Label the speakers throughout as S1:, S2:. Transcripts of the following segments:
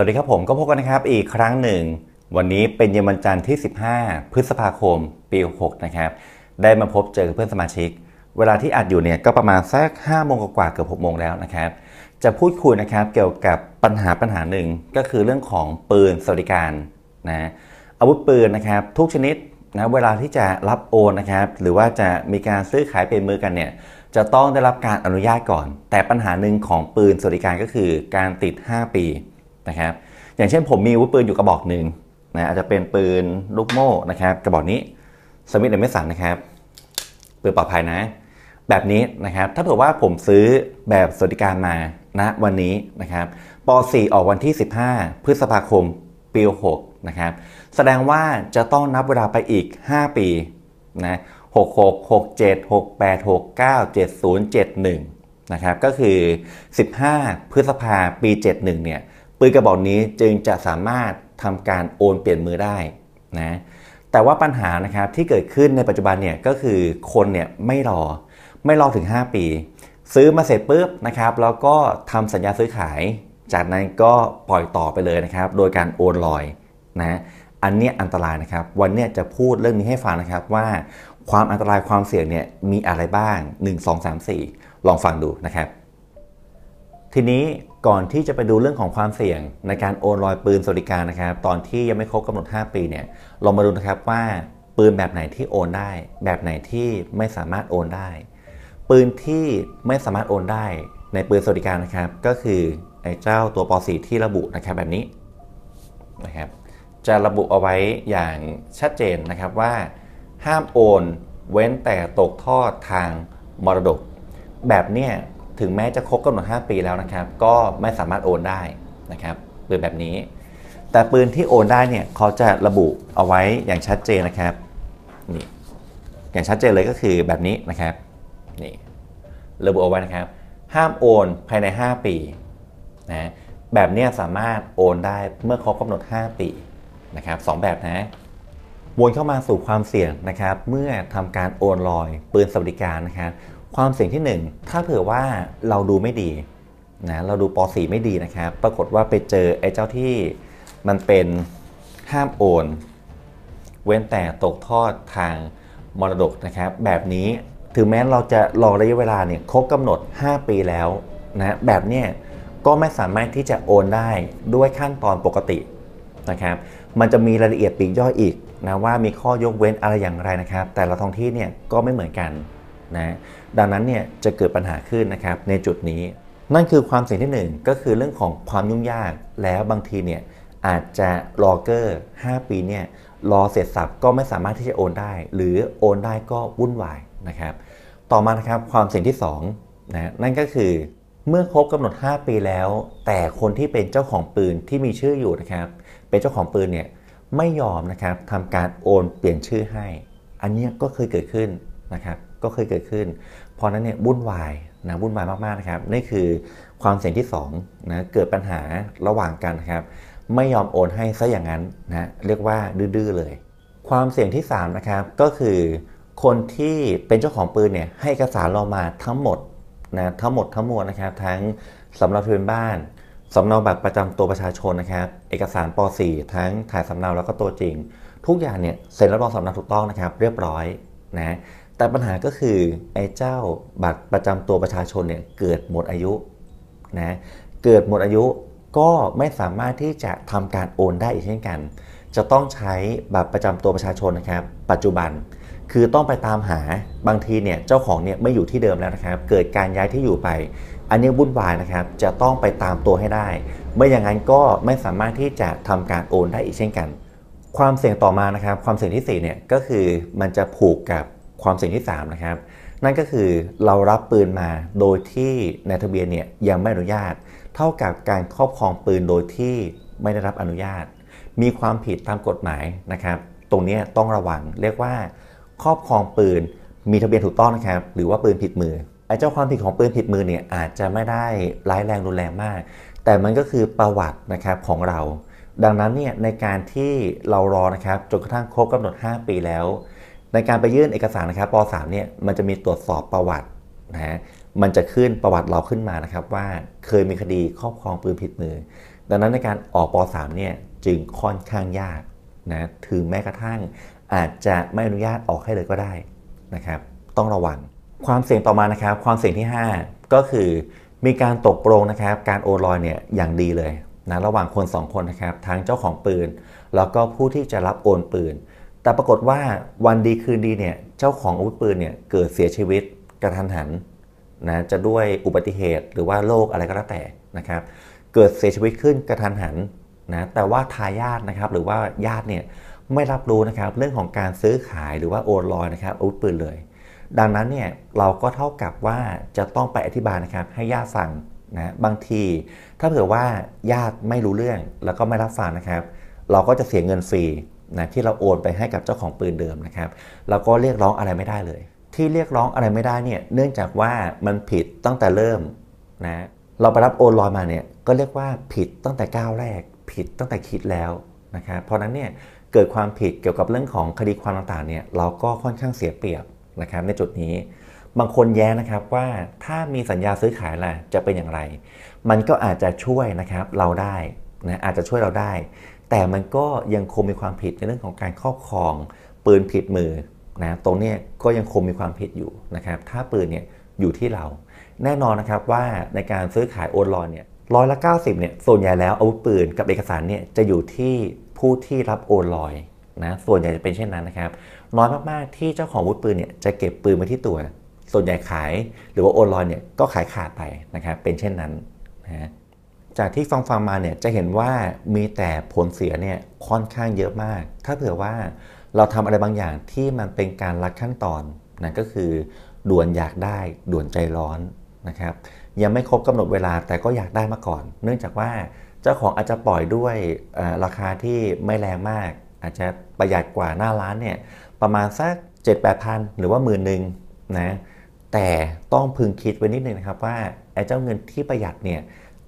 S1: วัสดีครับผมก็พบกันนะครับอีกครั้งหนึ่ง วันนี้เป็นเย็นวันจันทร์ที่ 15 พฤษภาคมปี66นะครับได้มาพบเจอเพื่อนสมาชิก เวลาที่อัดอยู่เนี่ยก็ประมาณสัก5โมงกว่าเกือบ6โมงแล้วนะครับ จะพูดคุยนะครับเกี่ยวกับปัญหาปัญหาหนึ่งก็คือเรื่องของปืนสวัสดิการนะอาวุธปืนนะครับ ทุกชนิดนะเวลาที่จะรับโอนนะครับ หรือว่าจะมีการซื้อขายเป็นมือกันเนี่ยจะต้องได้รับการอนุญาตก่อน แต่ปัญหาหนึ่งของปืนสวัสดิการก็คือการติด 5 ปีะครับอย่างเช่นผมมีวุธปืนอยู่กระบอกหนึ่งนะอาจจะเป็นปืนลูกโม่นะครับกระบอกนี้สมิธแดะไมสันนะครับปืนปลอดภัยนะ แบบนี้นะครับถ้าเผื่อว่าผมซื้อแบบสวัสดิการมาณนะวันนี้นะครับป .4 ออกวันที่ 15 พฤษภาคมปี6นะครับแสดงว่าจะต้องนับเวลาไปอีก 5 ปีนะ66 67 68 69 70 71นะครับก็คือ 15 พฤษภาปี 71เนี่ยปืนกระบอกนี้จึงจะสามารถทำการโอนเปลี่ยนมือได้นะแต่ว่าปัญหานะครับที่เกิดขึ้นในปัจจุบันเนี่ยก็คือคนเนี่ยไม่รอไม่รอถึง 5 ปี ซื้อมาเสร็จปุ๊บนะครับ แล้วก็ทำสัญญาซื้อขายจากนั้นก็ปล่อยต่อไปเลยนะครับ โดยการโอนลอยนะอันนี้อันตรายนะครับวันนี้จะพูดเรื่องนี้ให้ฟังนะครับว่าความอันตรายความเสี่ยงเนี่ยมีอะไรบ้าง 1 2 3 4 ลองฟังดูนะครับทีนี้ก่อนที่จะไปดูเรื่องของความเสี่ยงในการโอนลอยปืนสวัสดิการนะครับ ตอนที่ยังไม่ครบกำหนด 5 ปีเนี่ยลองมาดูนะครับว่าปืนแบบไหนที่โอนได้ แบบไหนที่ไม่สามารถโอนได้ ปืนที่ไม่สามารถโอนได้ ในปืนสวัสดิการนะครับ ก็คือไอ้เจ้าตัวปีที่ระบุนะครับแบบนี้นะครับจะระบุเอาไว้อย่างชัดเจนนะครับว่าห้ามโอนเว้นแต่ตกทอดทางมรดกแบบเนี้ยถึงแม้จะครบกำหนด 5 ปีแล้วนะครับ ก็ไม่สามารถโอนได้นะครับปืนแบบนี้ แต่ปืนที่โอนได้เนี่ยเขาจะระบุเอาไว้อย่างชัดเจนนะครับ นี่อย่างชัดเจนเลยก็คือแบบนี้นะครับนี่ระบุเอาไว้นะครับ ห้ามโอนภายใน 5 ปีนะแบบนี้สามารถโอนได้เมื่อครบกำหนด 5 ปีนะครับสแบบนะวนเข้ามาสู่ความเสี่ยงนะครับเมื่อทำการโอนลอยปืนสวัสดิการนะครับความเสี่ยงที่ 1 ถ้าเผื่อว่าเราดูไม่ดีนะเราดูปอสีไม่ดีนะครับ ปรากฏว่าไปเจอไอ้เจ้าที่มันเป็นห้ามโอน เว้นแต่ตกทอดทางมรดกนะครับแบบนี้ถึงแม้เราจะรอระยะเวลาเนี่ยครบกำหนด 5 ปีแล้วนะแบบเนี้ยก็ไม่สามารถที่จะโอนได้ด้วยขั้นตอนปกตินะครับมันจะมีรายละเอียดปีกย่อยอีกนะว่ามีข้อยกเว้นอะไรอย่างไรนะครับ แต่ละท้องที่เนี่ยก็ไม่เหมือนกันนะดังนั้นเนี่ยจะเกิดปัญหาขึ้นนะครับในจุดนี้ นั่นคือความเสี่ยงที่1ก็คือเรื่องของความยุ่งยากแล้วบางทีเนี่ยอาจจะรอเกอร์5ปีเนี่ยรอเสร็จสับก็ไม่สามารถที่จะโอนได้ หรือโอนได้ก็วุ่นวายนะครับ ต่อมานะครับความเสี่ยงที่2นะนั่นก็คือเมื่อครบกำหนด 5 ปีแล้ว แต่คนที่เป็นเจ้าของปืนที่มีชื่ออยู่นะครับ เป็นเจ้าของปืนเนี่ยไม่ยอมนะครับทำการโอนเปลี่ยนชื่อให้ อันนี้ก็เคยเกิดขึ้นนะครับก็เคยเกิดขึ้น เพราะนั้น เนี่ยวุ่นวาย นะวุ่นวาย มาก ๆ นะครับ นี่คือ ความเสี่ยง ที่2นะ เกิด ปัญหาระหว่างกันครับ ไม่ยอมโอน ให้ ซะ อย่างนั้น นะ เรียกว่า ดื้อเลย ความเสี่ยงที่3นะครับ ก็คือ คนที่เป็น เจ้าของปืน เนี่ย ให้เอกสารเรามา ทั้งหมด นะ ทั้งหมด ทั้งมวล นะครับ ทั้งสำเนาทะเบียนบ้านสำเนาบัตรประจำตัวประชาชน นะครับ เอกสารป .4 ทั้ง ถ่ายสำเนา แล้วก็ ตัวจริง ทุกอย่าง เนี่ยเซ็นรับรองสำเนาถูกต้องนะครับ เรียบร้อยนะแต่ปัญหาก็คือไอ้เจ้าบัตรประจำตัวประชาชนเนี่ยเกิดหมดอายุนะเกิดหมดอายุก็ไม่สามารถที่จะทำการโอนได้อีกเช่นกัน จะต้องใช้บัตรประจำตัวประชาชนนะครับ ปัจจุบันคือต้องไปตามหาบางทีเนี่ยเจ้าของเนี่ยไม่อยู่ที่เดิมแล้วนะครับ เกิดการย้ายที่อยู่ไป อันนี้วุ่นวายนะครับ จะต้องไปตามตัวให้ได้ไม่อย่างนั้นก็ไม่สามารถที่จะทำการโอนได้อีกเช่นกัน ความเสี่ยงต่อมานะครับ ความเสี่ยงที่4เนี่ยก็คือมันจะผูกกับความเสี่ยงที่ 3 นะครับ นั่นก็คือเรารับปืนมาโดยที่นายทะเบียนเนี่ยยังไม่อนุญาต เท่ากับการครอบครองปืนโดยที่ไม่ได้รับอนุญาต มีความผิดตามกฎหมายนะครับ ตรงนี้ต้องระวังเรียกว่า ครอบครองปืนมีทะเบียนถูกต้องนะครับหรือว่าปืนผิดมือไอ้เจ้าความผิดของปืนผิดมือเนี่ยอาจจะไม่ได้ร้ายแรงรุนแรงมาก แต่มันก็คือประวัตินะครับของเรา ดังนั้นเนี่ยในการที่เรารอนะครับจนกระทั่งครบกำหนด 5 ปีแล้วในการไปยื่นเอกสารนะครับป .3 เนี่ย มันจะมีตรวจสอบประวัตินะฮะมันจะขึ้นประวัติเราขึ้นมานะครับว่าเคยมีคดีครอบครองปืนผิดมือ ดังนั้นในการออกป .3 เนี่ยจึงค่อนข้างยากนะถึงแม้กระทั่งอาจจะไม่อนุญาตออกให้เลยก็ได้นะครับ ต้องระวัง ความเสี่ยงต่อมานะครับ ความเสี่ยงที่5ก็คือมีการตกโปรงนะครับ การโอนลอยเนี่ยอย่างดีเลยนะระหว่างคน 2 คนนะครับทั้งเจ้าของปืน แล้วก็ผู้ที่จะรับโอนปืนแต่ปรากฏว่าวันดีคืนดีเนี่ยเจ้าของอาวุธปืนเนี่ยเกิดเสียชีวิตกระทันหันนะจะด้วยอุบัติเหตุหรือว่าโรคอะไรก็แล้วแต่นะครับเกิดเสียชีวิตขึ้นกระทันหันนะแต่ว่าทายาทนะครับหรือว่าญาติเนี่ยไม่รับรู้นะครับเรื่องของการซื้อขายหรือว่าโอนลอยนะครับอาวุธปืนเลย ดังนั้นเนี่ยเราก็เท่ากับว่าจะต้องไปอธิบายนะครับให้ญาติฟังนะบางที ถ้าเผื่อว่าญาติไม่รู้เรื่องแล้วก็ไม่รับฟังนะครับเราก็จะเสียเงินฟรีนะที่เราโอนไปให้กับเจ้าของปืนเดิมนะครับเราก็เรียกร้องอะไรไม่ได้เลย ที่เรียกร้องอะไรไม่ได้เนี่ยเนื่องจากว่ามันผิดตั้งแต่เริ่มนะเราไปรับโอนลอยมาเนี่ยก็เรียกว่าผิดตั้งแต่ก้าวแรก ผิดตั้งแต่คิดแล้วนะครับ เพราะนั้นเนี่ยเกิดความผิดเกี่ยวกับเรื่องของคดีความต่างๆเนี่ยเราก็ค่อนข้างเสียเปรียบนะครับในจุดนี้ บางคนแย้นะครับว่าถ้ามีสัญญาซื้อขายล่ะจะเป็นอย่างไร มันก็อาจจะช่วยนะครับเราได้นะอาจจะช่วยเราได้แต่มันก็ยังคงมีความผิด ในเรื่องของการครอบครองปืนผิดมือนะตรงนี้ก็ยังคงมีความผิดอยู่นะครับ ถ้าปืนเนี่ยอยู่ที่เราแน่นอนนะครับว่าในการซื้อขายโอนลอยเนี่ยร้อยละ90เนี่ยส่วนใหญ่แล้วอาวุธปืนกับเอกสารเนี่ยจะอยู่ที่ผู้ที่รับโอนลอยนะส่วนใหญ่จะเป็นเช่นนั้นนะครับ น้อยมากๆที่เจ้าของอาวุธปืนเนี่ยจะเก็บปืนไว้ที่ตัว ส่วนใหญ่ขายหรือว่าโอนลอยเนี่ยก็ขายขาดไปนะครับ เป็นเช่นนั้นนะฮะจากที่ฟังฟังมาเนี่ยจะเห็นว่ามีแต่ผลเสียเนี่ยค่อนข้างเยอะมาก ถ้าเผื่อว่าเราทำอะไรบางอย่างที่มันเป็นการลัดขั้นตอนนะก็คือ ด่วนอยากได้ด่วนใจร้อนนะครับ ยังไม่ครบกำหนดเวลาแต่ก็อยากได้มาก่อน เนื่องจากว่าเจ้าของอาจจะปล่อยด้วยราคาที่ไม่แรงมาก อาจจะประหยัดกว่าหน้าร้านเนี่ยประมาณสัก 7 8พันหรือว่าหมื่นหนึ่งนะแต่ต้องพึงคิดไว้นิดนึงนะครับ ว่าไอ้เจ้าเงินที่ประหยัดเนี่ย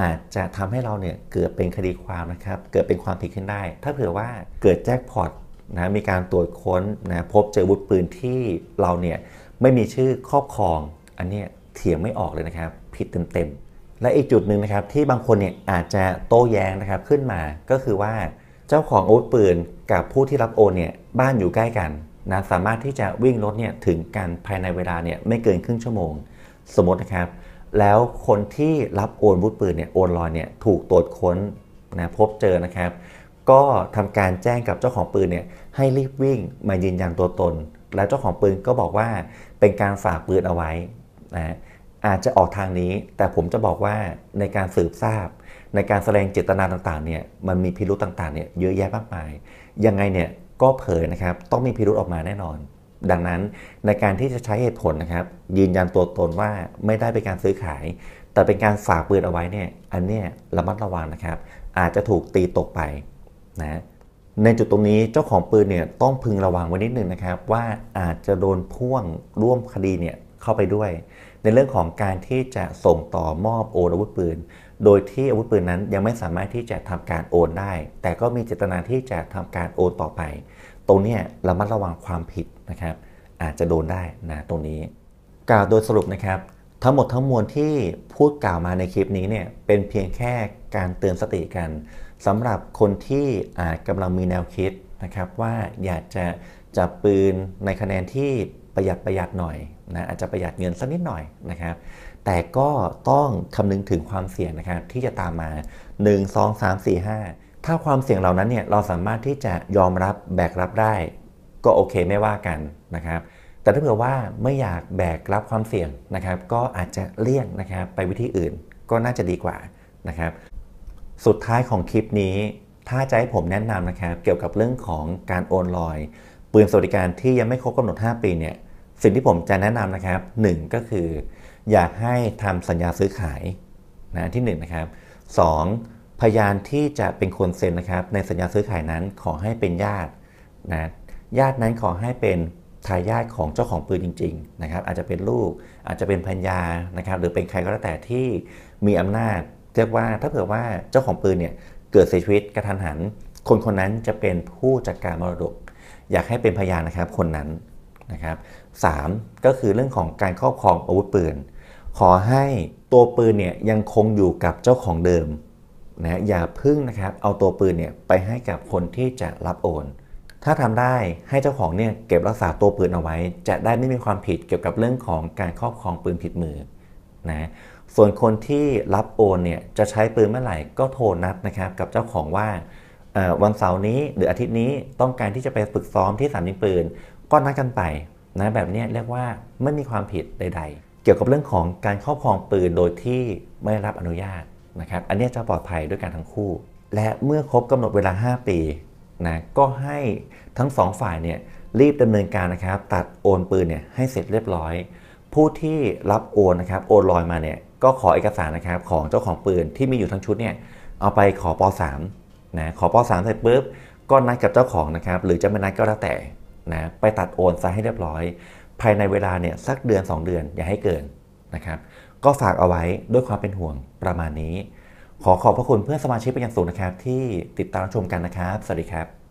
S1: อาจจะทำให้เราเนี่ยเกิดเป็นคดีความนะครับ เกิดเป็นความผิดขึ้นได้ ถ้าเผื่อว่าเกิดแจ็คพอตนะมีการตรวจค้นนะพบเจอวุธปืนที่เราเนี่ยไม่มีชื่อครอบครอง อันนี้เถียงไม่ออกเลยนะครับ ผิดเต็มๆและอีกจุดหนึ่งนะครับ ที่บางคนเนี่ยอาจจะโต้แย้งนะครับขึ้นมา ก็คือว่าเจ้าของอาวุธปืนกับผู้ที่รับโอนเนี่ยบ้านอยู่ใกล้กันนะสามารถที่จะวิ่งรถเนี่ยถึงกันภายในเวลาเนี่ยไม่เกินครึ่งชั่วโมง สมมตินะครับแล้วคนที่รับโอนวุธปืนเนี่ยโอนลอยเนี่ยถูกตรวจค้นนะพบเจอนะครับ ก็ทำการแจ้งกับเจ้าของปืนเนี่ยให้รีบวิ่งมายืนยันตัวตน แล้วเจ้าของปืนก็บอกว่าเป็นการฝากปืนเอาไว้นะอาจจะออกทางนี้แต่ผมจะบอกว่าในการสืบทราบในการแสดงเจตนาต่างๆเนี่ยมันมีพิรุธต่างๆเนี่ยเยอะแยะมากมายยังไงเนี่ยก็เผยนะครับต้องมีพิรุธออกมาแน่นอนดังนั้นในการที่จะใช้เหตุผลนะครับ ยืนยันตัวตนว่าไม่ได้เป็นการซื้อขาย แต่เป็นการฝากปืนเอาไว้เนี่ยอันนี้ระมัดระวังนะครับ อาจจะถูกตีตกไปนะในจุดตรงนี้เจ้าของปืนเนี่ยต้องพึงระวังไว้นิดนึงนะครับ ว่าอาจจะโดนพ่วงร่วมคดีเนี่ยเข้าไปด้วย ในเรื่องของการที่จะส่งต่อมอบโอนอาวุธปืน โดยที่อาวุธปืนนั้นยังไม่สามารถที่จะทำการโอนได้ แต่ก็มีเจตนาที่จะทำการโอนต่อไปตรงนี้ระมัดระวังความผิดนะครับอาจจะโดนได้นะตรงนี้ กล่าวโดยสรุปนะครับทั้งหมดทั้งมวลที่พูดกล่าวมาในคลิปนี้เนี่ยเป็นเพียงแค่การเตือนสติกันสำหรับคนที่อาจกำลังมีแนวคิดนะครับว่าอยากจะจับปืนในคะแนนที่ประหยัดประหยัดหน่อยนะอาจจะประหยัดเงินสักนิดหน่อยนะครับแต่ก็ต้องคำนึงถึงความเสี่ยงนะครับที่จะตามมา 1 2 3 4 5ถ้าความเสี่ยงเหล่านั้นเนี่ยเราสามารถที่จะยอมรับแบกรับได้ ก็โอเคไม่ว่ากันนะครับ แต่ถ้าเผื่อว่าไม่อยากแบกรับความเสี่ยงนะครับก็อาจจะเลี่ยงนะครับไปวิธีอื่นก็น่าจะดีกว่านะครับสุดท้ายของคลิปนี้ถ้าจะให้ผมแนะนำนะครับเกี่ยวกับเรื่องของการโอนลอยปืนสวัสดิการที่ยังไม่ครบกำหนด 5 ปีเนี่ยสิ่งที่ผมจะแนะนำนะครับ 1 ก็คือ อยากให้ทำสัญญาซื้อขายนะที่1นนะครับ2พยานที่จะเป็นคนเซ็นนะครับ ในสัญญาซื้อขายนั้นขอให้เป็นญาตินะญาตินั้นขอให้เป็นทายาทของเจ้าของปืนจริง ๆนะครับ อาจจะเป็นลูกอาจจะเป็นพัญยานะครับหรือเป็นใครก็แล้วแต่ที่มีอำนาจเรียกว่าถ้าเผื่อว่าเจ้าของปืนเนี่ยเกิดเสียชีวิตกระทันหัน คนคนนั้นจะเป็นผู้จัดการมรดก อยากให้เป็นพยานนะครับคนนั้นนะครับสก็คือเรื่องของการครอบครองอาวุธปืนขอให้ตัวปืนเนี่ยยังคงอยู่กับเจ้าของเดิมนะอย่าพึ่งนะครับเอาตัวปืนเนี่ยไปให้กับคนที่จะรับโอน ถ้าทำได้ให้เจ้าของเนี่ยเก็บรักษาตัวปืนเอาไว้ จะได้ไม่มีความผิดเกี่ยวกับเรื่องของการครอบครองปืนผิดมือนะ ส่วนคนที่รับโอนเนี่ยจะใช้ปืนเมื่อไหร่ก็โทรนัดนะครับ กับเจ้าของว่าวันเสาร์นี้หรืออาทิตย์นี้ต้องการที่จะไปฝึกซ้อมที่สนามยิงปืน ก็นัดกันไปนะแบบนี้เรียกว่าไม่มีความผิดใด ๆ เกี่ยวกับเรื่องของการครอบครองปืนโดยที่ไม่รับอนุญาตนะครับอันนี้จะปลอดภัยด้วยกันทั้งคู่ และเมื่อครบกำหนดเวลา 5 ปีนะก็ให้ทั้งสองฝ่ายเนี่ยรีบดำเนินการนะครับตัดโอนปืนเนี่ยให้เสร็จเรียบร้อย ผู้ที่รับโอนนะครับโอนลอยมาเนี่ยก็ขอเอกสารนะครับของเจ้าของปืนที่มีอยู่ทั้งชุดเนี่ยเอาไปขอป .3 นะขอป .3 เสร็จปุ๊บก็นัดกับเจ้าของนะครับ หรือจะไม่นัดก็แล้วแต่นะไปตัดโอนซะให้เรียบร้อย ภายในเวลาเนี่ยสักเดือน 2 เดือนอย่าให้เกินนะครับก็ฝากเอาไว้ด้วยความเป็นห่วงประมาณนี้ ขอขอบพระคุณเพื่อนสมาชิกเป็นอย่างสูงนะครับที่ติดตามชมกันนะครับ สวัสดีครับ